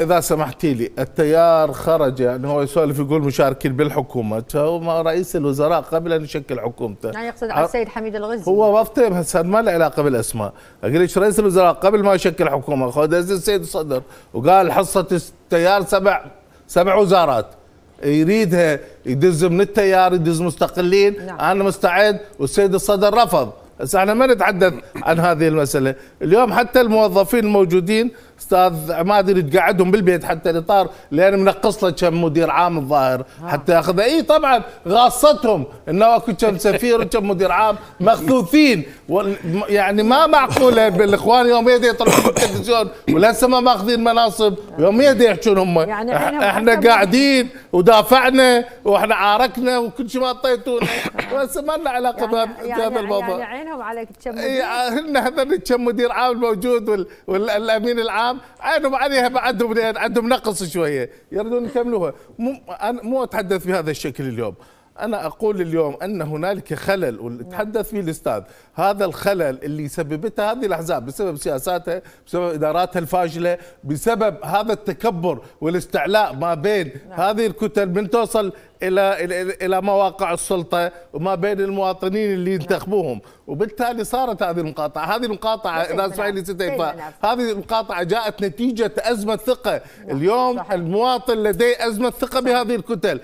إذا سمحتي لي التيار خرج يعني هو يسولف يقول مشاركين بالحكومة هو رئيس الوزراء قبل أن يشكل حكومته يعني يقصد على السيد حميد الغزي هو وقت هسه ما له علاقة بالأسماء أقول رئيس الوزراء قبل ما يشكل حكومة خذ السيد الصدر وقال حصة التيار سبع سبع وزارات يريدها يدز من التيار يدز مستقلين نعم. أنا مستعد والسيد الصدر رفض بس احنا ما نتحدث عن هذه المساله، اليوم حتى الموظفين الموجودين استاذ عماد ادري تقعدهم بالبيت حتى الاطار لان منقص له كم مدير عام الظاهر آه. حتى ياخذ اي طبعا غاصتهم انه اكو كم سفير وكم مدير عام مخذوثين يعني ما معقوله بالاخوان يدي يطلعون بالتلفزيون ولسه ما ماخذين مناصب يدي يحجون هم يعني احنا قاعدين ودافعنا واحنا عاركنا وكل شيء ما اعطيتونا بس ما لنا علاقه بهذا يعني يعني, يعني الموضوع يعني عينهم عليك تشم آه، هن هذول تشم مدير عام الموجود والامين العام عينهم عليها عندهم عندهم نقص شويه يريدون يكملوها مو مو اتحدث بهذا الشكل اليوم انا اقول اليوم ان هنالك خلل وتحدث فيه الاستاذ هذا الخلل اللي سببته هذه الاحزاب بسبب سياساتها بسبب اداراتها الفاشله بسبب هذا التكبر والاستعلاء ما بين نعم. هذه الكتل من توصل الى الى مواقع السلطه وما بين المواطنين اللي نعم. ينتخبوهم وبالتالي صارت هذه المقاطعه هذه المقاطعه اذا لي هذه المقاطعه جاءت نتيجه ازمه ثقه نعم، اليوم المواطن لديه ازمه ثقه بهذه الكتل